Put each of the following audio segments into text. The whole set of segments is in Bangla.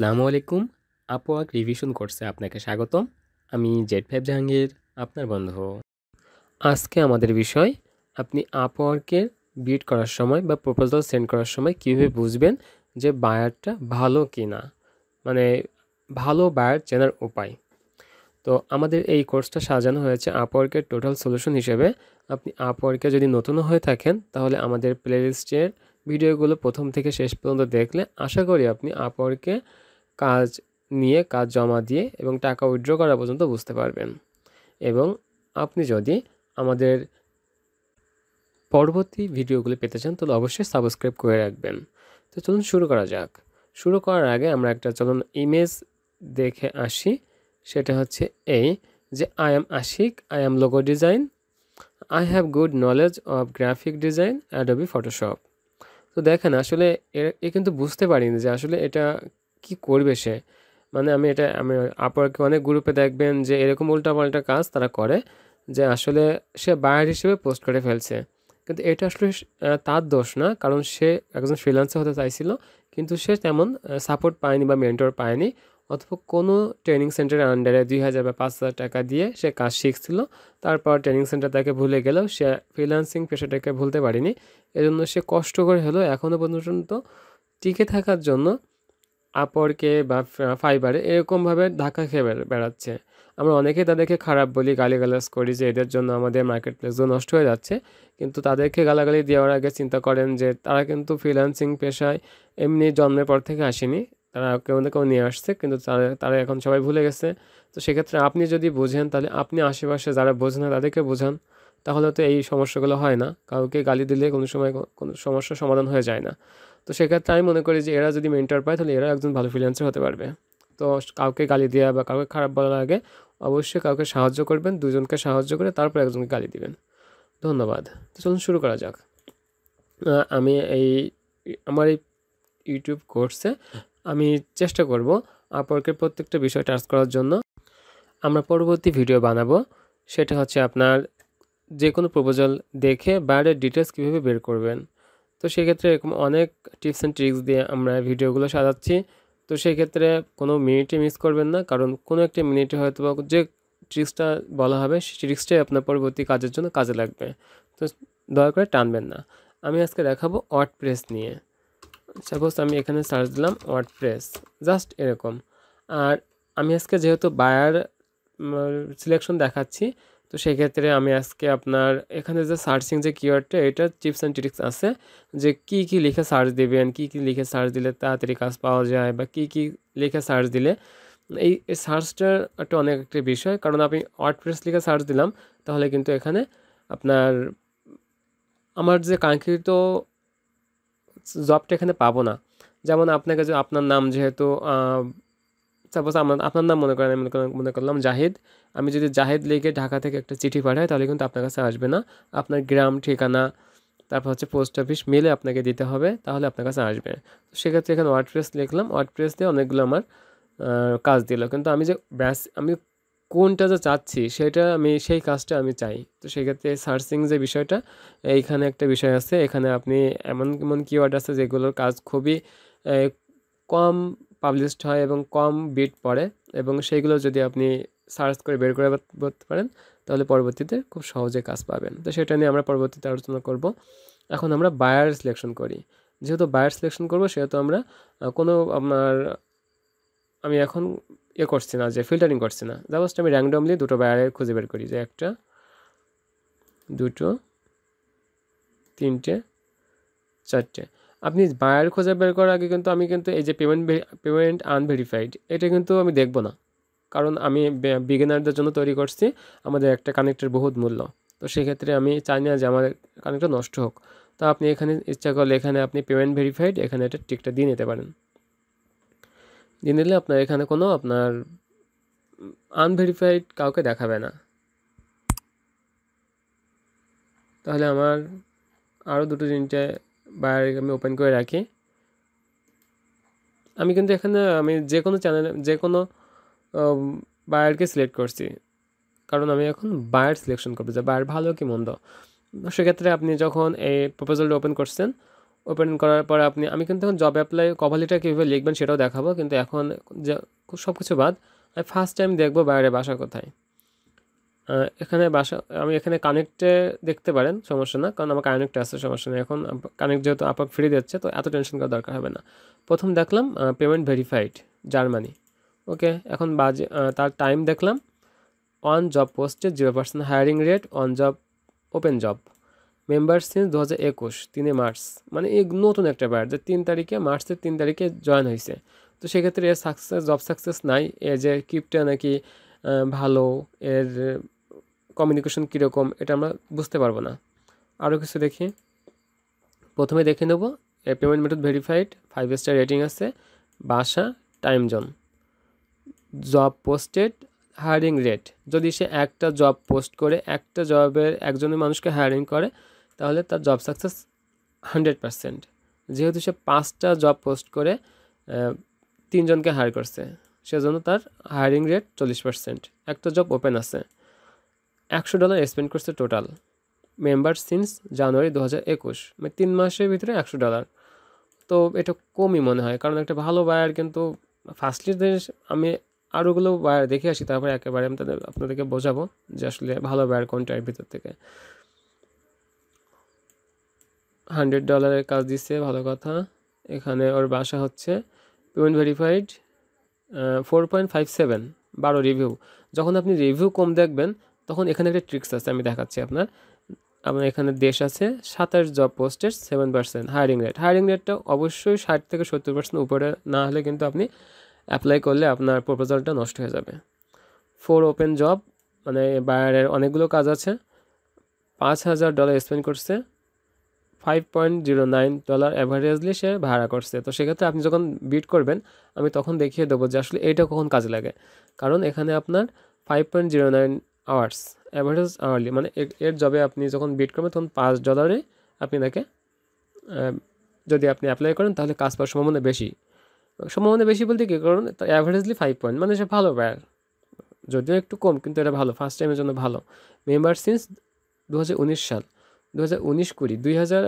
আসসালামু আলাইকুম আপওয়াক রিভিশন কোর্সে আপনাকে স্বাগতম আমি জেড ফাইভ জাহাঙ্গীর আপনার বন্ধু আজকে আমাদের বিষয় আপনি আপওয়ার্কের বিড করার সময় বা প্রপোজাল সেন্ড করার সময় কীভাবে বুঝবেন যে বায়ারটা ভালো কি না মানে ভালো বায়ার চেনার উপায় তো আমাদের এই কোর্সটা সাজানো হয়েছে আপওয়ার্কের টোটাল সলিউশন হিসেবে আপনি আপওয়ার্কে যদি নতুন হয়ে থাকেন তাহলে আমাদের প্লেলিস্টের ভিডিওগুলো প্রথম থেকে শেষ পর্যন্ত দেখলে আশা করি আপনি আপওয়ার্কে কাজ নিয়ে কাজ জমা দিয়ে এবং টাকা উইথড্র করা পর্যন্ত বুঝতে পারবেন এবং আপনি যদি আমাদের পরবর্তী ভিডিওগুলি পেতে চান তাহলে অবশ্যই সাবস্ক্রাইব করে রাখবেন তো চলুন শুরু করা যাক শুরু করার আগে আমরা একটা চলুন ইমেজ দেখে আসি সেটা হচ্ছে এই যে I am Ashik I am logo design I have good knowledge of graphic design Adobe Photoshop তো দেখেন আসলে এ কিন্তু বুঝতে পারিনি যে আসলে এটা কি করবে সে মানে আমি এটা আমি আপনাকে অনেক গ্রুপে দেখবেন যে এরকম উল্টাপাল্টা কাজ তারা করে যে আসলে সে বায়ার হিসেবে পোস্ট করে ফেলছে কিন্তু এটা আসলে তার দোষ না কারণ সে একজন ফ্রিল্যান্সার হতে চাইছিল কিন্তু সে তেমন সাপোর্ট পায়নি বা মেন্টর পায়নি অথবা কোনো ট্রেনিং সেন্টারের আন্ডারে দুই হাজার বা পাঁচ হাজার টাকা দিয়ে সে কাজ শিখছিল তারপর ট্রেনিং সেন্টার তাকে ভুলে গেলেও সে ফ্রিল্যান্সিং পেশাটাকে ভুলতে পারেনি এজন্য সে কষ্ট করে হলো এখনও পর্যন্ত টিকে থাকার জন্য আপরকে বা ফাইবারে এরকমভাবে ধাক্কা খেয়ে বেড়াচ্ছে আমরা অনেকেই তাদেরকে খারাপ বলি গালিগালাজ করি যে এদের জন্য আমাদের মার্কেট প্লেসগুলো নষ্ট হয়ে যাচ্ছে কিন্তু তাদেরকে গালাগালি দেওয়ার আগে চিন্তা করেন যে তারা কিন্তু ফ্রিল্যান্সিং পেশায় এমনি জন্মের পর থেকে আসেনি তারা কেউ না কেউ নিয়ে আসছে কিন্তু তারা তারা এখন সবাই ভুলে গেছে তো সেক্ষেত্রে আপনি যদি বোঝেন তাহলে আপনি আশেপাশে যারা বোঝেন না তাদেরকে বোঝান তাহলে তো এই সমস্যাগুলো হয় না কাউকে গালি দিলে কোনো সময় কোনো সমস্যার সমাধান হয়ে যায় না তো সেক্ষেত্রে আমি মনে করি যে এরা যদি মেন্টর পায় তাহলে এরা একজন ভালো ফ্রিল্যান্সার হতে পারবে তো কাউকে গালি দেওয়া বা কাউকে খারাপ বলার আগে অবশ্যই কাউকে সাহায্য করবেন দুজনকে সাহায্য করে তারপর একজনকে গালি দিবেন ধন্যবাদ তো চলুন শুরু করা যাক আমি এই আমার এই ইউটিউব কোর্সে আমি চেষ্টা করব আপরকে প্রত্যেকটা বিষয় টাচ করার জন্য আমরা পরবর্তী ভিডিও বানাবো সেটা হচ্ছে আপনার যে কোনো প্রপোজাল দেখে বাইরের ডিটেলস কীভাবে বের করবেন তো সেক্ষেত্রে এরকম অনেক টিপস অ্যান্ড ট্রিক্স দিয়ে আমরা ভিডিওগুলো সাজাচ্ছি তো সেক্ষেত্রে কোনো মিনিটে মিস করবেন না কারণ কোনো একটা মিনিটে হয়তো বা যে ট্রিক্সটা বলা হবে সেই ট্রিক্সটাই আপনার পরবর্তী কাজের জন্য কাজে লাগবে তো দয়া করে টানবেন না আমি আজকে দেখাবো ওয়ার্ড প্রেস নিয়ে সাপোজ আমি এখানে সার্চ দিলাম ওয়ার্ড প্রেস জাস্ট এরকম আর আমি আজকে যেহেতু বায়ার সিলেকশন দেখাচ্ছি তো সেক্ষেত্রে আমি আজকে আপনার এখানে যে সার্চিং যে কিওয়ার্ডটা এটা টিপস অ্যান্ড ট্রিক্স আছে যে কি কি লিখে সার্চ দেবেন কি কি লিখে সার্চ দিলে তাড়াতাড়ি কাজ পাওয়া যায় বা কি কি লিখে সার্চ দিলে এই সার্চটার একটা অনেক একটা বিষয় কারণ আমি প্রেস লিখে সার্চ দিলাম তাহলে কিন্তু এখানে আপনার আমার যে কাঙ্ক্ষিত জবটা এখানে পাবো না যেমন আপনাকে যে আপনার নাম যেহেতু সাপোজ আমার আপনার নাম মনে করেন আমি মনে করলাম জাহেদ আমি যদি জাহেদ লিখে ঢাকা থেকে একটা চিঠি পাঠাই তাহলে কিন্তু আপনার কাছে আসবে না আপনার গ্রাম ঠিকানা তারপর হচ্ছে পোস্ট অফিস মেলে আপনাকে দিতে হবে তাহলে আপনার কাছে আসবে তো সেক্ষেত্রে এখানে ওয়ার্ডপ্রেস লিখলাম ওয়ার্ডপ্রেস দিয়ে অনেকগুলো আমার কাজ দিল কিন্তু আমি যে ব্যাস আমি কোনটা যে চাচ্ছি সেটা আমি সেই কাজটা আমি চাই তো সেক্ষেত্রে সার্চিং যে বিষয়টা এইখানে একটা বিষয় আছে এখানে আপনি এমন এমন কিওয়ার্ড আছে যেগুলোর কাজ খুবই কম পাবলিশড হয় এবং কম বিট পড়ে এবং সেইগুলো যদি আপনি সার্চ করে বের করে করতে পারেন তাহলে পরবর্তীতে খুব সহজে কাজ পাবেন তো সেটা নিয়ে আমরা পরবর্তীতে আলোচনা করব এখন আমরা বায়ার সিলেকশন করি যেহেতু বায়ার সিলেকশন করব সেহেতু আমরা কোনো আপনার আমি এখন ইয়ে করছি না যে ফিল্টারিং করছি না জাস্ট আমি র্যান্ডমলি দুটো বায়ারে খুঁজে বের করি যে একটা দুটো তিনটে চারটে আপনি বায়ার খোঁজে বের করার আগে কিন্তু আমি কিন্তু এই যে পেমেন্ট পেমেন্ট আনভেরিফাইড এটা কিন্তু আমি দেখব না কারণ আমি বিগিনারদের জন্য তৈরি করছি আমাদের একটা কানেক্টের বহুত মূল্য তো সেক্ষেত্রে আমি চাই না যে আমার কানেক্টটা নষ্ট হোক তো আপনি এখানে ইচ্ছা করলে এখানে আপনি পেমেন্ট ভেরিফাইড এখানে একটা টিকটা দিয়ে নিতে পারেন দিয়ে নিলে আপনার এখানে কোনো আপনার আনভেরিফাইড কাউকে দেখাবে না তাহলে আমার আরও দুটো তিনটে বার আমি ওপেন করে রাখি আমি কিন্তু এখানে আমি যে কোনো চ্যানেল যে কোনো বায়ারকে সিলেক্ট করছি কারণ আমি এখন বায়ার সিলেকশন করবো যে বায়ার ভালো কি মন্দ সেক্ষেত্রে আপনি যখন এই প্রপোজালটা ওপেন করছেন ওপেন করার পর আপনি আমি কিন্তু এখন জব অ্যাপ্লাই কভালিটা কীভাবে লিখবেন সেটাও দেখাবো কিন্তু এখন যে সব কিছু বাদ আমি ফার্স্ট টাইম দেখবো বাইরে বাসা কোথায় এখানে বাসা আমি এখানে কানেক্টে দেখতে পারেন সমস্যা না কারণ আমার কানেক্ট আছে সমস্যা নেই এখন কানেক্ট যেহেতু আপাক ফ্রি দিচ্ছে তো এত টেনশন করার দরকার হবে না প্রথম দেখলাম পেমেন্ট ভেরিফাইড জার্মানি ওকে এখন বাজে তার টাইম দেখলাম অন জব পোস্টে zero percent hiring rate on job open job member since দু হাজার একুশ তিনে মার্চ মানে এই নতুন একটা বার যে তিন তারিখে মার্চের তিন তারিখে জয়েন হয়েছে তো সেক্ষেত্রে এর সাকসেস জব সাকসেস নাই এ যে কিপটা নাকি ভালো এর কমিউনিকেশন কীরকম এটা আমরা বুঝতে পারবো না আরও কিছু দেখি প্রথমে দেখে নেব payment method verified five star rating আছে বাসা time zone job posted hiring rate যদি সে একটা জব পোস্ট করে একটা জবের একজনের মানুষকে হায়ারিং করে তাহলে তার জব সাকসেস হান্ড্রেড পারসেন্ট যেহেতু সে পাঁচটা জব পোস্ট করে তিনজনকে হায়ার করছে সেজন্য তার হায়ারিং রেট চল্লিশ পার্সেন্ট একটা জব ওপেন আছে একশো ডলার স্পেন্ড করছে টোটাল মেম্বার সিন্স জানুয়ারি দু হাজার একুশ মানে তিন মাসের ভিতরে একশো ডলার তো এটা কমই মনে হয় কারণ একটা ভালো বায়ার কিন্তু ফার্স্টলি আমি আরোগুলো বায়ার দেখে আসি তারপরে একেবারে আমি তাদের আপনাদেরকে বোঝাবো যে আসলে ভালো বায়ার কোনটার ভিতর থেকে হান্ড্রেড ডলারের কাজ দিচ্ছে ভালো কথা এখানে ওর বাসা হচ্ছে payment verified four point five seven বারো রিভিউ যখন আপনি রিভিউ কম দেখবেন তখন এখানে একটা ট্রিক্স আছে আমি দেখাচ্ছি আপনার আপনার এখানে দেশ আছে সাতাশ জব পোস্টের seven percent hiring rate hiring রেটটা অবশ্যই ষাট থেকে সত্তর পার্সেন্ট উপরে না হলে কিন্তু আপনি অ্যাপ্লাই করলে আপনার প্রপোজালটা নষ্ট হয়ে যাবে ফোর ওপেন জব মানে বায়ারের অনেকগুলো কাজ আছে পাঁচ হাজার ডলার স্পেন্ড করছে five point zero nine dollar averagely সে ভাড়া করছে তো সেক্ষেত্রে আপনি যখন বিট করবেন আমি তখন দেখিয়ে দেবো যে আসলে এইটা কখন কাজে লাগে কারণ এখানে আপনার five point zero nine hours average hourly মানে এর জবে আপনি যখন বিট করবেন তখন পাঁচ ডলারে আপনি তাকে যদি আপনি অ্যাপ্লাই করেন তাহলে কাজ পাওয়ার সম্ভাবনা বেশি সম্ভাবনা বেশি বলতে কী কারণ অ্যাভারেজলি ফাইভ পয়েন্ট মানে সে ভালো ব্যয় যদিও একটু কম কিন্তু এটা ভালো ফার্স্ট টাইমের জন্য ভালো মেম্বার সিন্স দু সাল দু হাজার উনিশ কুড়ি দুই হাজার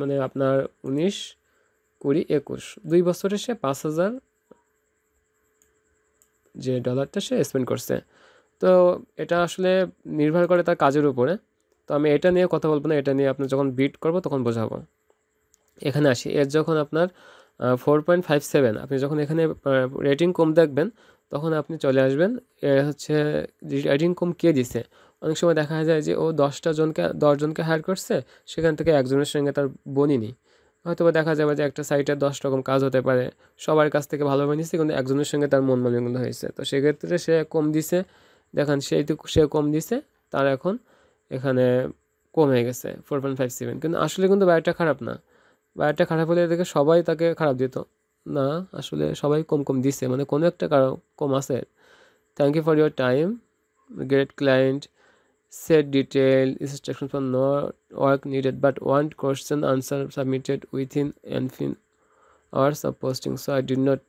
মানে আপনার উনিশ কুড়ি একুশ দুই বছরে সে পাঁচ হাজার যে ডলারটা সে স্পেন্ড করছে তো এটা আসলে নির্ভর করে তার কাজের উপরে তো আমি এটা নিয়ে কথা বলবো না এটা নিয়ে আপনার যখন বিট করবো তখন বোঝাবো এখানে আসি এর যখন আপনার ফোর পয়েন্ট ফাইভ সেভেন আপনি যখন এখানে রেটিং কম দেখবেন তখন আপনি চলে আসবেন হচ্ছে রেটিং কম কে দিছে অনেক সময় দেখা যায় যে ও দশটা জনকে দশজনকে হায়ার করছে সেখান থেকে একজনের সঙ্গে তার বনিনি হয়তো বা দেখা যাবে যে একটা সাইটে দশ রকম কাজ হতে পারে সবার কাছ থেকে ভালোভাবে নিচ্ছে কিন্তু একজনের সঙ্গে তার মন মালিন্য হয়েছে তো সেক্ষেত্রে সে কম দিছে দেখেন সেই তো সে কম দিছে তার এখন এখানে কমে গেছে ফোর পয়েন্ট ফাইভ সেভেন কিন্তু আসলে কিন্তু বায়োটা খারাপ না বায়োটা খারাপ হলে এদেরকে সবাই তাকে খারাপ দিত না আসলে সবাই কম কম দিছে মানে কোনো একটা কারো কম আছে thank you for your time great client set detail instruction for not work needed but want question answer submitted within and five hours of posting so I did not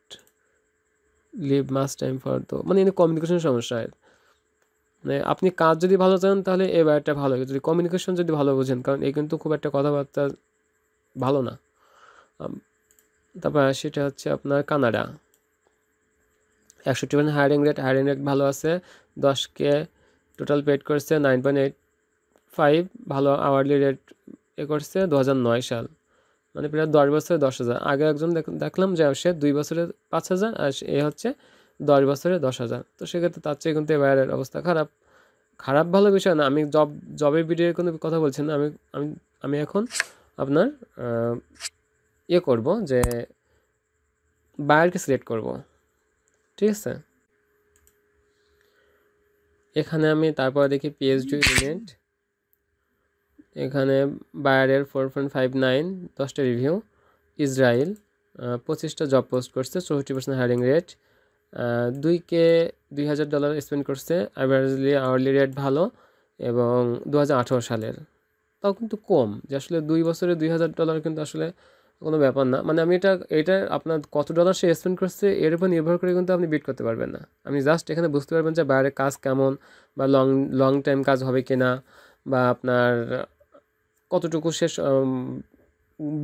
leave much time for তো মানে কমিউনিকেশন সমস্যা হয় মানে আপনি কাজ যদি ভালো চান তাহলে এই ব্যাপারটা ভালো যদি কমিউনিকেশন যদি ভালো বোঝেন কারণ এই কিন্তু খুব একটা কথাবার্তা ভালো না তারপর সেটা হচ্ছে আপনার কানাডা একষট্টি percent hiring rate hiring rate ভালো আছে দশকে টোটাল পেড করছে নাইন পয়েন্ট এইট ফাইভ ভালো আওয়ারলি রেট এ করছে দু হাজার নয় সাল মানে প্রায় দশ বছরে দশ হাজার আগে একজন দেখলাম যে সে দুই বছরে পাঁচ হাজার আর এ হচ্ছে দশ বছরে দশ হাজার তো সেক্ষেত্রে তার চেয়ে কিন্তু এবারের অবস্থা খারাপ খারাপ ভালো বিষয় না আমি জব জবের ভিডিওর কোনো কথা বলছি না আমি আমি আমি এখন আপনার ইয়ে করব যে বায়ারকে সিলেক্ট করব ঠিক আছে এখানে আমি তারপরে দেখি পিএইচডি ইউনিট এখানে বায়ারের ফোর পয়েন্ট ফাইভ নাইন দশটা রিভিউ ইসরায়েল পঁচিশটা জব পোস্ট করছে চৌষট্টি পার্সেন্ট হায়ারিং রেট দুই কে দুই হাজার ডলার স্পেন্ড করছে অ্যাভারেজলি আওয়ারলি রেট ভালো এবং দু সালের তাও কিন্তু কম যে আসলে দুই বছরে দুই হাজার ডলার কিন্তু আসলে কোনো ব্যাপার না মানে আমি এটা এটা আপনার কত ডলার সে স্পেন্ড করছে এর উপর নির্ভর করে কিন্তু আপনি বিট করতে পারবেন না আপনি জাস্ট এখানে বুঝতে পারবেন যে বাইরে কাজ কেমন বা লং লং টাইম কাজ হবে কি না বা আপনার কতটুকু শেষ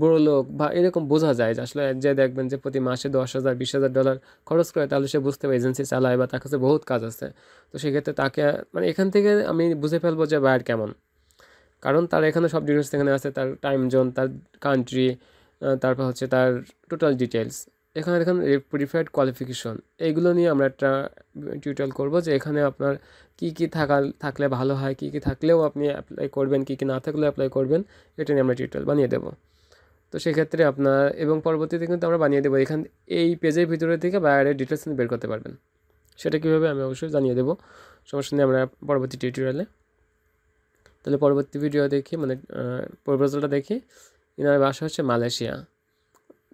বড় লোক বা এরকম বোঝা যায় যে আসলে যে দেখবেন যে প্রতি মাসে দশ হাজার বিশ হাজার ডলার খরচ করে তাহলে সে বুঝতে পারে এজেন্সি চালায় বা তার কাছে বহুত কাজ আছে তো সেক্ষেত্রে তাকে মানে এখান থেকে আমি বুঝে ফেলবো যে বায়ার কেমন কারণ তার এখানে সব ডিটেলস এখানে আছে তার টাইম জোন তার কান্ট্রি তারপর হচ্ছে তার টোটাল ডিটেলস এখানে দেখেন প্রিফার্ড কোয়ালিফিকেশন এইগুলো নিয়ে আমরা একটা টিউটোরিয়াল করব যে এখানে আপনার কি কি থাকা থাকলে ভালো হয় কি কি থাকলেও আপনি অ্যাপ্লাই করবেন কি কি না থাকলেও অ্যাপ্লাই করবেন এটা নিয়ে আমরা টিউটোরিয়াল বানিয়ে দেবো তো সেক্ষেত্রে আপনার এবং পরবর্তীতে কিন্তু আমরা বানিয়ে দেবো এখান এই পেজের ভিতরে থেকে বায়ারের ডিটেলস কিন্তু বের করতে পারবেন সেটা কীভাবে আমি অবশ্যই জানিয়ে দেবো সমস্যা নিয়ে আমরা পরবর্তী টিউটোরিয়ালে তাহলে পরবর্তী ভিডিও দেখি মানে প্রপোজালটা দেখি ইনার বাসা হচ্ছে মালয়েশিয়া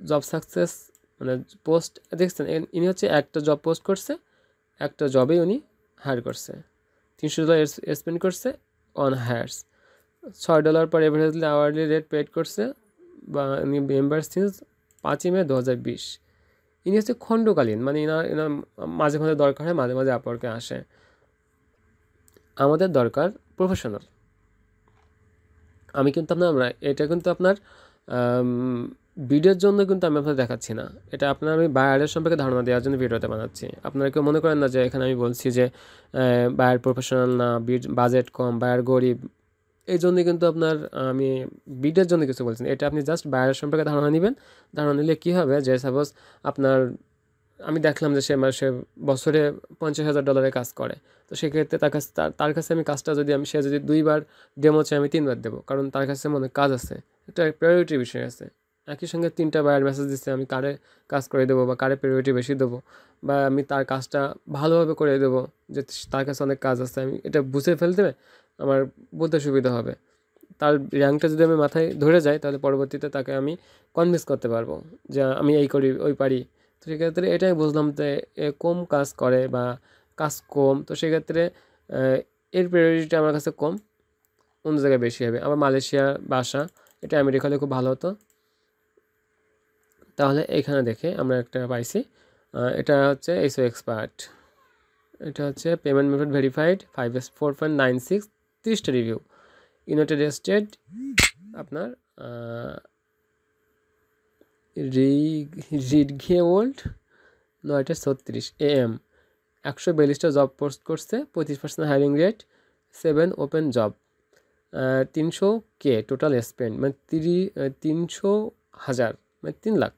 জব সাকসেস মানে পোস্ট দেখছেন ইনি হচ্ছে একটা জব পোস্ট করছে একটা জবে উনি হায়ার করছে তিনশো ডলার স্পেন্ড করছে অন হায়ার্স ছয় ডলার পর এভারেজলি আওয়ারলি রেট পেড করছে বা মেম্বার সিন্স পাঁচই মে দু হাজার বিশ ইনি হচ্ছে খণ্ডকালীন মানে এনার এনার মাঝে মাঝে দরকার হয় মাঝে মাঝে আপরকে আসে আমাদের দরকার প্রফেশনাল আমি কিন্তু আপনার আমরা এটা কিন্তু আপনার ভিডিওর জন্য কিন্তু আমি আপনাকে দেখাচ্ছি না এটা আপনার আমি বায়ারের সম্পর্কে ধারণা দেওয়ার জন্য ভিডিওতে বানাচ্ছি আপনারা কেউ মনে করেন না যে এখানে আমি বলছি যে বায়ার প্রফেশনাল না বাজেট কম বায়ার গরিব এই জন্য কিন্তু আপনার আমি বিডের জন্য কিছু বলছি এটা আপনি জাস্ট বায়ার সম্পর্কে ধারণা নেবেন ধারণা নিলে কী হবে যে সাপোজ আপনার আমি দেখলাম যে সে মাসে বছরে পঞ্চাশ হাজার ডলারে কাজ করে তো সেক্ষেত্রে তার কাছে তার কাছে আমি কাজটা যদি আমি সে যদি দুইবার ডেমো চাই আমি তিনবার দেবো কারণ তার কাছে মনে কাজ আছে এটা প্রায়োরিটি বিষয় আছে একই সঙ্গে তিনটা বায়ার মেসেজ দিচ্ছে আমি কারে কাজ করে দেবো বা কারে প্রায়োরিটি বেশি দেবো বা আমি তার কাজটা ভালোভাবে করে দেবো যে তার কাছে অনেক কাজ আছে আমি এটা বুঝে ফেলতে আমার বলতে সুবিধা হবে তার র্যাঙ্কটা যদি আমি মাথায় ধরে যাই তাহলে পরবর্তীতে তাকে আমি কনভিন্স করতে পারবো যে আমি এই করি ওই পারি তো সেক্ষেত্রে এটাই বুঝলাম যে কম কাজ করে বা কাজ কম তো সেক্ষেত্রে এর প্রায়োরিটি আমার কাছে কম অন্য জায়গায় বেশি হবে আবার মালয়েশিয়া বাসা এটা আমেরিকা হলে খুব ভালো হতো তাহলে এখানে দেখে আমরা একটা পাইছি এটা হচ্ছে এসও এক্সপার্ট এটা হচ্ছে payment method verified five four point nine six তিরিশটা রিভিউ ইউনাইটেড স্টেট আপনার রিডঘে ওল্ড নয়টা ছত্রিশ এ এম একশো বিয়াল্লিশটা জব পোস্ট করছে পঁয়ত্রিশ percent hiring rate seven open job তিনশো কে টোটাল স্পেন্ড মানে তিরি তিনশো হাজার মানে তিন লাখ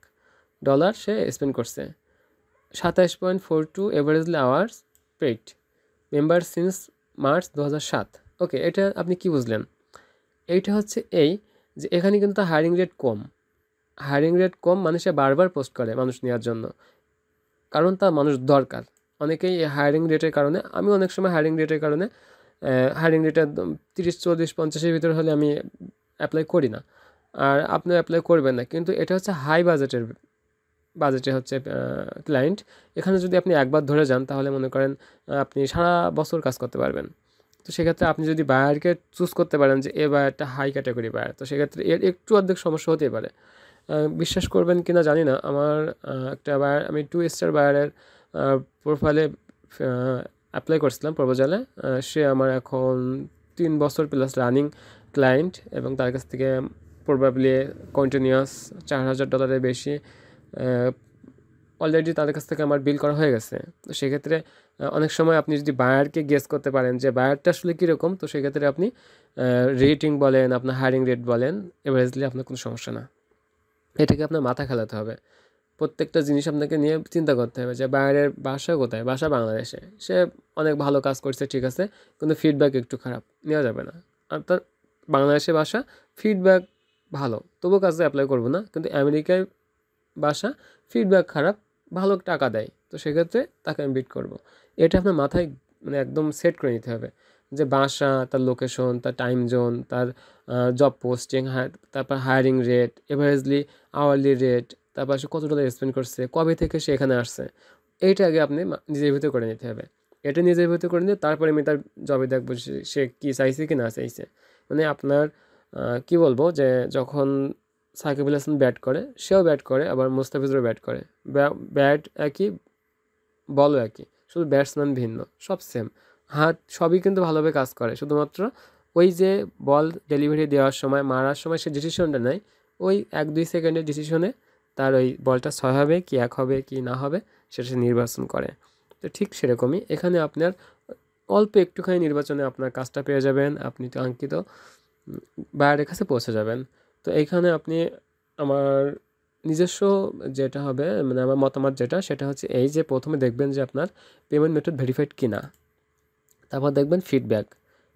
ডলার সে স্পেন্ড করছে সাতাশ point four two averagely hours paid member since March দু হাজার সাত ওকে এটা আপনি কি বুঝলেন এইটা হচ্ছে এই যে এখানে কিন্তু হায়ারিং রেট কম হায়ারিং রেট কম মানুষে বারবার পোস্ট করে মানুষ নেওয়ার জন্য কারণ তা মানুষ দরকার অনেকেই এই হায়ারিং রেটের কারণে আমি অনেক সময় হায়ারিং রেটের কারণে হায়ারিং রেটের তিরিশ চল্লিশ পঞ্চাশের ভিতরে হলে আমি অ্যাপ্লাই করি না আর আপনি অ্যাপ্লাই করবেন না কিন্তু এটা হচ্ছে হাই বাজেটের বাজেটে হচ্ছে ক্লায়েন্ট এখানে যদি আপনি একবার ধরে যান তাহলে মনে করেন আপনি সারা বছর কাজ করতে পারবেন তো সেক্ষেত্রে আপনি যদি বায়ারকে চুজ করতে পারেন যে এ বায়ারটা হাই ক্যাটাগরি বায়ার তো সেক্ষেত্রে এর একটু অর্ধেক সমস্যা হতেই পারে বিশ্বাস করবেন কি না জানি না আমার একটা বায়ার আমি টু স্টার বায়ারের প্রোফাইলে অ্যাপ্লাই করছিলাম প্রপোজালে সে আমার এখন তিন বছর প্লাস রানিং ক্লায়েন্ট এবং তার কাছ থেকে প্রবাবলি কন্টিনিউয়াস চার হাজার ডলারের বেশি অলরেডি তাদের কাছ থেকে আমার বিল করা হয়ে গেছে তো সেক্ষেত্রে অনেক সময় আপনি যদি বায়ারকে গেস করতে পারেন যে বায়ারটা আসলে কীরকম তো সেক্ষেত্রে আপনি রেটিং বলেন আপনার হায়ারিং রেট বলেন এভারেজলি আপনার কোনো সমস্যা না এটাকে আপনার মাথা খেলাতে হবে প্রত্যেকটা জিনিস আপনাকে নিয়ে চিন্তা করতে হবে যে বাইরের বাসা কোথায় বাসা বাংলাদেশে সে অনেক ভালো কাজ করছে ঠিক আছে কিন্তু ফিডব্যাক একটু খারাপ নেওয়া যাবে না আর তার বাংলাদেশে বাসা ফিডব্যাক ভালো তবু কাজে অ্যাপ্লাই করবো না কিন্তু আমেরিকায় বাসা ফিডব্যাক খারাপ ভালো টাকা দেয় তো সেক্ষেত্রে তাকে আমি বিট করবো এটা আপনার মাথায় মানে একদম সেট করে নিতে হবে যে বাসা তার লোকেশন তার টাইম জোন তার জব পোস্টিং তারপর hiring rate averagely hourly rate তারপর সে কত ডলার স্পেন্ড করছে কবে থেকে সে এখানে আসছে এইটা আগে আপনি নিজের ভিতরে করে নিতে হবে এটা নিজের ভিতরে করে নিয়ে তারপরে আমি তার জবে দেখবো সে কী চাইছে কি না চাইছে মানে আপনার কি বলবো যে যখন সাকিবুল হাসান ব্যাট করে সেও ব্যাট করে আবার মোস্তাফিজুরও ব্যাট করে ব্যাট একই বলও একই শুধু ব্যাটসম্যান ভিন্ন সব সেম হাত সবই কিন্তু ভালোভাবে কাজ করে শুধুমাত্র ওই যে বল ডেলিভারি দেওয়ার সময় মারার সময় সে ডিসিশনটা নেয় ওই এক দুই সেকেন্ডের ডিসিশনে তার ওই বলটা ছয় হবে কি এক হবে কি না হবে সেটা সে নির্বাচন করে তো ঠিক সেরকমই এখানে আপনার অল্প একটুখানি নির্বাচনে আপনার কাজটা পেয়ে যাবেন আপনি তো অঙ্কিত বায়ারের কাছে পৌঁছে যাবেন তো এইখানে আপনি আমার নিজস্ব যেটা হবে মানে আমার মতামত যেটা সেটা হচ্ছে এই যে প্রথমে দেখবেন যে আপনার পেমেন্ট মেথড ভেরিফাইড কি না তারপর দেখবেন ফিডব্যাক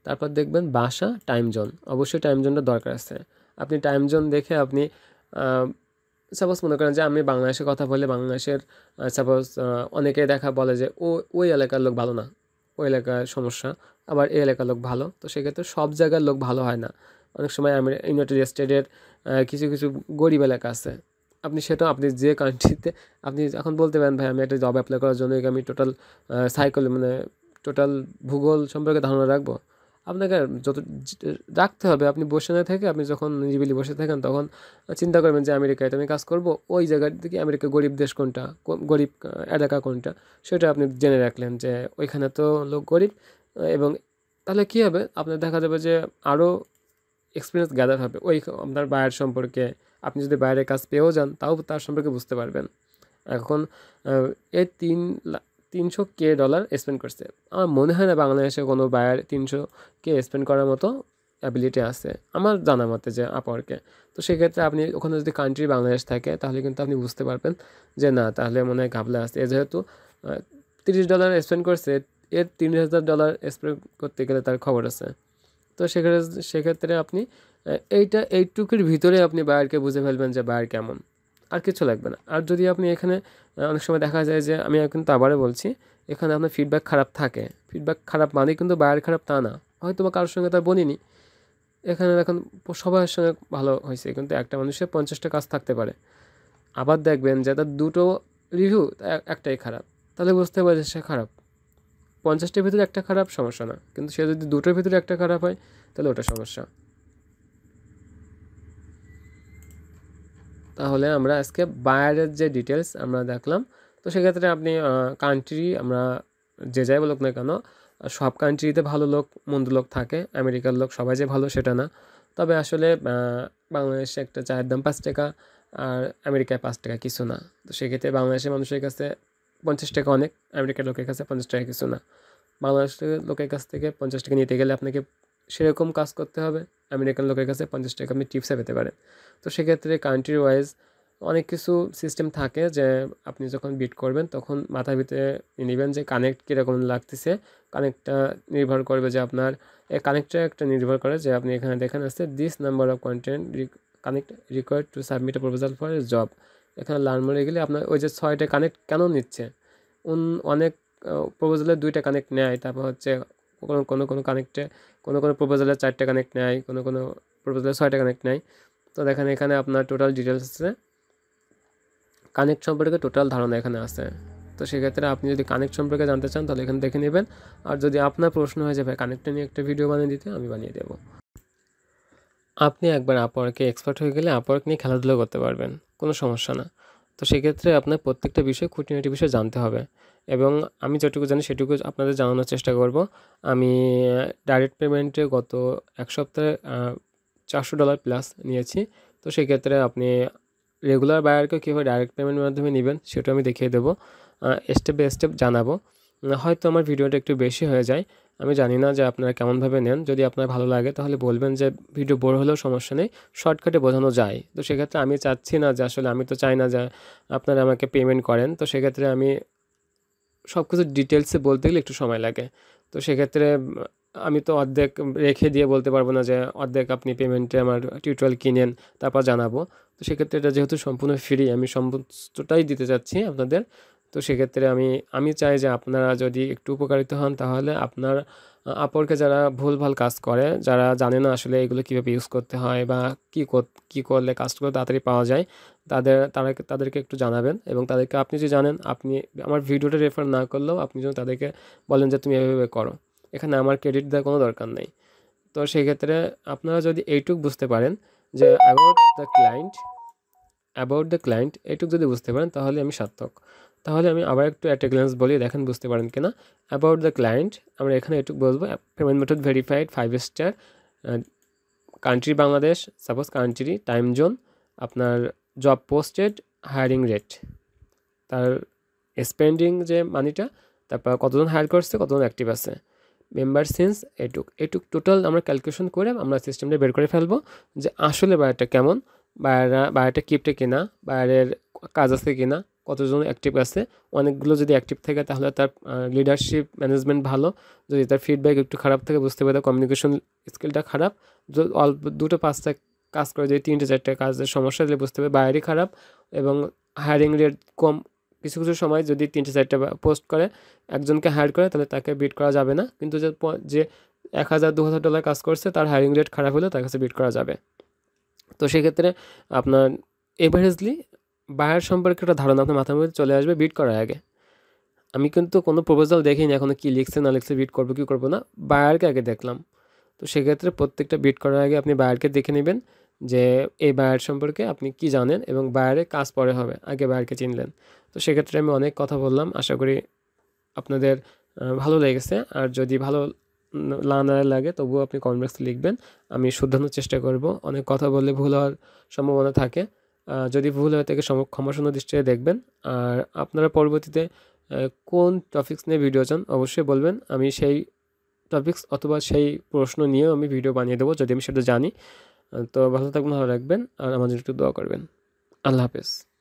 তারপর দেখবেন বাসা টাইম জোন অবশ্যই টাইম জোনটা দরকার আছে আপনি টাইম জোন দেখে আপনি সাপোজ মনে করেন যে আমি বাংলাদেশে কথা বলে বাংলাদেশের সাপোজ অনেকে দেখা বলে যে ও ওই এলাকার লোক ভালো না ওই এলাকার সমস্যা আবার এই এলাকার লোক ভালো তো সেক্ষেত্রে সব জায়গার লোক ভালো হয় না অনেক সময় ইউনাইটেড স্টেটের কিছু কিছু গরিব এলাকা আছে আপনি সেটা আপনি যে কান্ট্রিতে আপনি এখন বলতে পারেন ভাই আমি একটা জব অ্যাপ্লাই করার জন্য আমি টোটাল সাইকেল মানে টোটাল ভূগোল সম্পর্কে ধারণা রাখবো আপনাকে যত রাখতে হবে আপনি বসে না থেকে আপনি যখন নিজিবিলি বসে থাকেন তখন চিন্তা করবেন যে আমেরিকায় আমি কাজ করব ওই জায়গা থেকে আমেরিকা গরিব দেশ কোনটা গরিব এলাকা কোনটা সেটা আপনি জেনে রাখলেন যে ওইখানে তো লোক গরিব এবং তাহলে কী হবে আপনার দেখা যাবে যে আরও এক্সপিরিয়েন্স গ্যাদার হবে ওই আপনার বায়ার সম্পর্কে আপনি যদি বাইরের কাজ পেয়েও যান তাও তার সম্পর্কে বুঝতে পারবেন এখন এই তিন তিনশো কে ডলার স্পেন্ড করছে আমার মনে হয় না বাংলাদেশে কোনো বায়ার তিনশো কে স্পেন্ড করার মতো অ্যাবিলিটি আছে আমার জানা মতে যে আপরকে তো সেক্ষেত্রে আপনি ওখানে যদি কান্ট্রি বাংলাদেশ থাকে তাহলে কিন্তু আপনি বুঝতে পারবেন যে না তাহলে মনে হয় ঘাবলা আছে এ যেহেতু তিরিশ ডলার স্পেন্ড করছে এর তিন হাজার ডলার স্পেন্ড করতে গেলে তার খবর আছে তো সেখানে সেক্ষেত্রে আপনি এইটা এইটুকুর ভিতরে আপনি বায়ারকে বুঝে ফেলবেন যে বায়ার কেমন আর কিছু লাগবে না আর যদি আপনি এখানে অনেক সময় দেখা যায় যে আমি কিন্তু আবারও বলছি এখানে আপনার ফিডব্যাক খারাপ থাকে ফিডব্যাক খারাপ মানে কিন্তু বায়ার খারাপ তা না হয়তো বা কারোর সঙ্গে তার বলিনি এখানে এখন সবার সঙ্গে ভালো হয়েছে কিন্তু একটা মানুষের পঞ্চাশটা কাজ থাকতে পারে আবার দেখবেন যে তার দুটো রিভিউ একটাই খারাপ তাহলে বুঝতে পারছে সে খারাপ পঞ্চাশটার ভিতরে একটা খারাপ সমস্যা না কিন্তু সে যদি দুটোর ভিতরে একটা খারাপ হয় তাহলে ওটা সমস্যা তাহলে আমরা আজকে বায়ারের যে ডিটেলস আমরা দেখলাম তো সেক্ষেত্রে আপনি কান্ট্রি আমরা যে যাই বলুক না কেন সব কান্ট্রিতে ভালো লোক মন্দ লোক থাকে আমেরিকার লোক সবাই যে ভালো সেটা না তবে আসলে বাংলাদেশে একটা চায়ের দাম পাঁচ টাকা আর আমেরিকায় পাঁচ টাকা কিছু না তো সেক্ষেত্রে বাংলাদেশের মানুষের কাছে পঞ্চাশ টাকা অনেক আমেরিকার লোকের কাছে পঞ্চাশ টাকা কিছু না বাংলাদেশের লোকের কাছ থেকে পঞ্চাশ টাকা নিতে গেলে আপনাকে সেরকম কাজ করতে হবে আমেরিকান লোকের কাছে পঞ্চাশ টাকা আপনি টিপসে পেতে পারেন তো সেক্ষেত্রে কান্ট্রি ওয়াইজ অনেক কিছু সিস্টেম থাকে যে আপনি যখন বিট করবেন তখন মাথার ভিতরে নেবেন যে কানেক্ট কীরকম লাগতেছে কানেক্টটা নির্ভর করবে যে আপনার এই কানেক্টটা একটা নির্ভর করে যে আপনি এখানে দেখেন আসছে this number of content connect required to submit a proposal for job এখানে লার্ন মোডে গেলে আপনার ওই যে ছয়টা কানেক্ট কেন নিচ্ছে অনেক প্রপোজালে দুইটা কানেক্ট নেয় তারপর হচ্ছে কোনো কোনো কোনো কানেক্টে কোনো কোনো প্রপোজালে চারটে কানেক্ট নেয় কোনো কোনো প্রপোজালে ছয়টা কানেক্ট নেয় তো দেখেন এখানে আপনার টোটাল ডিটেলস আছে কানেক্ট সম্পর্কে টোটাল ধারণা এখানে আছে তো সেক্ষেত্রে আপনি যদি কানেক্ট সম্পর্কে জানতে চান তাহলে এখানে দেখে নেবেন আর যদি আপনার প্রশ্ন হয়ে যাবে কানেক্টে নিয়ে একটা ভিডিও বানিয়ে দিতে আমি বানিয়ে দেবো আপনি একবার আপওয়ার্কে এক্সপার্ট হয়ে গেলে আপওয়ার্ক নিয়ে খেলাধুলো করতে পারবেন কোনো সমস্যা না তো সেক্ষেত্রে আপনার প্রত্যেকটা বিষয় খুঁটিনাটি বিষয় জানতে হবে এবং আমি যতটুকু জানি সেটুকু আপনাদের জানানোর চেষ্টা করব আমি ডাইরেক্ট পেমেন্টে গত এক সপ্তাহে চারশো ডলার প্লাস নিয়েছি তো সেক্ষেত্রে আপনি রেগুলার বায়ারকে কীভাবে ডাইরেক্ট পেমেন্টের মাধ্যমে নেবেন সেটা আমি দেখিয়ে দেবো স্টেপ বাই স্টেপ জানাবো হয়তো আমার ভিডিওটা একটু বেশি হয়ে যায় আমি জানি না যে আপনারা কেমনভাবে নেন যদি আপনার ভালো লাগে তাহলে বলবেন যে ভিডিও বোর হলেও সমস্যা নেই শর্টকাটে বোঝানো যায় তো সেক্ষেত্রে আমি চাচ্ছি না যে আসলে আমি তো চাই না যে আপনারা আমাকে পেমেন্ট করেন তো সেক্ষেত্রে আমি সব কিছু ডিটেলসে বলতে গেলে একটু সময় লাগে তো সেক্ষেত্রে আমি তো অর্ধেক রেখে দিয়ে বলতে পারবো না যে অর্ধেক আপনি পেমেন্টে আমার টিউটোরিয়াল কিনেন তারপর জানাবো তো সেক্ষেত্রে এটা যেহেতু সম্পূর্ণ ফ্রি আমি সমস্তটাই দিতে চাচ্ছি আপনাদের তো সেক্ষেত্রে আমি আমি চাই যে আপনারা যদি একটু উপকারিত হন তাহলে আপনার আপরকে যারা ভুলভাল কাজ করে যারা জানে না আসলে এগুলো কীভাবে ইউজ করতে হয় বা কী কী করলে কাজগুলো তাড়াতাড়ি পাওয়া যায় তাদের তারা তাদেরকে একটু জানাবেন এবং তাদেরকে আপনি যে জানেন আপনি আমার ভিডিওটা রেফার না করলেও আপনি যদি তাদেরকে বলেন যে তুমি এভাবে করো এখানে আমার ক্রেডিট দেওয়ার কোনো দরকার নেই তো সেক্ষেত্রে আপনারা যদি এইটুক বুঝতে পারেন যে about the client about the client এইটুক যদি বুঝতে পারেন তাহলে আমি সার্থক তাহলে আমি আবার একটু অ্যাট এ গ্ল্যান্স বলি দেখেন বুঝতে পারেন কিনা অ্যাবাউট দ্য ক্লায়েন্ট আমরা এখানে একটু বলবো payment method verified five star country Bangladesh suppose country time zone আপনার জব পোস্টেড হায়ারিং রেট তার স্পেন্ডিং যে মানিটা তারপর কতজন হায়ার করছে কতজন অ্যাক্টিভ আছে মেম্বার সিন্স এটুক এটুক টোটাল আমরা ক্যালকুলেশন করে আমরা সিস্টেমটা বের করে ফেলবো যে আসলে বায়ারটা কেমন বায়ারা বায়ারটা কিপটে কিনা বায়ারের কাজ আছে কিনা কতজন অ্যাক্টিভ আছে অনেকগুলো যদি অ্যাক্টিভ থাকে তাহলে তার লিডারশিপ ম্যানেজমেন্ট ভালো যদি তার ফিডব্যাক একটু খারাপ থাকে বুঝতে পারে তার কমিউনিকেশন স্কিলটা খারাপ অল্প দুটো পাঁচটা কাজ করে যদি তিনটে চারটে কাজের সমস্যা দিলে বুঝতে পারে বাইরে খারাপ এবং হায়ারিং রেট কম কিছু কিছু সময় যদি তিনটে চারটে পোস্ট করে একজনকে হায়ার করে তাহলে তাকে বিট করা যাবে না কিন্তু যে এক হাজার দু হাজার ডলার কাজ করছে তার হায়ারিং রেট খারাপ হলে তার কাছে বিট করা যাবে তো সেক্ষেত্রে আপনার এভারেজলি বায়ার সম্পর্কে একটা ধারণা আপনার মাথার মধ্যে চলে আসবে বিট করার আগে আমি কিন্তু কোনো প্রপোজাল দেখিনি এখনও কী লিখছে না লিখছে বিট করবো কী করবো না বায়ারকে আগে দেখলাম তো সেক্ষেত্রে প্রত্যেকটা বিট করার আগে আপনি বায়ারকে দেখে নেবেন যে এই বায়ার সম্পর্কে আপনি কি জানেন এবং বায়ারে কাজ পরে হবে আগে বায়ারকে চিনলেন তো সেক্ষেত্রে আমি অনেক কথা বললাম আশা করি আপনাদের ভালো লেগেছে আর যদি ভালো না না লাগে তবুও আপনি কমেন্ট বক্সে লিখবেন আমি শুদ্ধানোর চেষ্টা করব অনেক কথা বললে ভুল হওয়ার সম্ভাবনা থাকে যদি ভুল হয় তাকে সম ক্ষমাসূন্য দৃষ্টিতে দেখবেন আর আপনারা পরবর্তীতে কোন টপিক্স নিয়ে ভিডিও চান অবশ্যই বলবেন আমি সেই টপিক্স অথবা সেই প্রশ্ন নিয়েও আমি ভিডিও বানিয়ে দেবো যদি আমি সেটা জানি তো ভালো থাকবেন ভালো রাখবেন আর আমাদের একটু দোয়া করবেন আল্লাহ হাফেজ